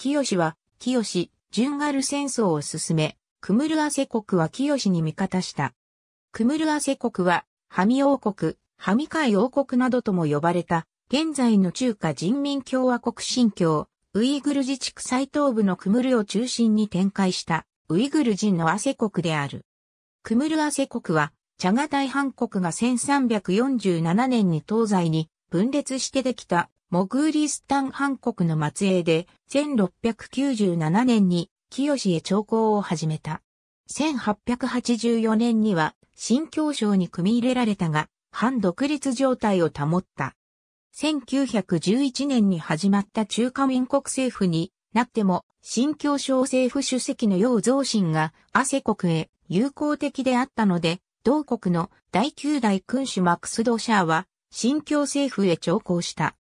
清は、清、順ガル戦争を進め、クムルアセ国は清に味方した。クムルアセ国は、ハミ王国、ハミ海王国などとも呼ばれた、現在の中華人民共和国新疆、ウイグル自治区最東部のクムルを中心に展開した、ウイグル人のアセ国である。クムルアセ国は、チャガ大半国が1347年に東西に分裂してできたモグーリスタン韓国の末裔で、1697年に清へ朝貢を始めた。1884年には新教省に組み入れられたが、反独立状態を保った。1911年に始まった中華民国政府になっても、新教省政府主席の楊増信が汗国へ友好的であったので、同国の第9代君主マクス・ドシャーは、新教政府へ朝貢した。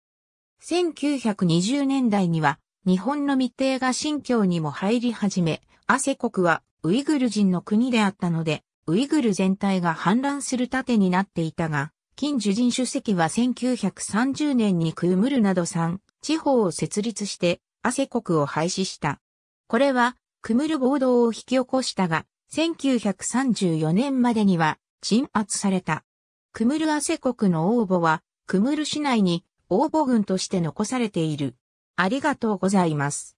1920年代には日本の密定が新疆にも入り始め、アセ国はウイグル人の国であったので、ウイグル全体が反乱する盾になっていたが、金樹人主席は1930年にクームルなど3地方を設立してアセ国を廃止した。これはクムル暴動を引き起こしたが、1934年までには鎮圧された。クムルアセ国の応募はクムル市内に応募群として残されている。ありがとうございます。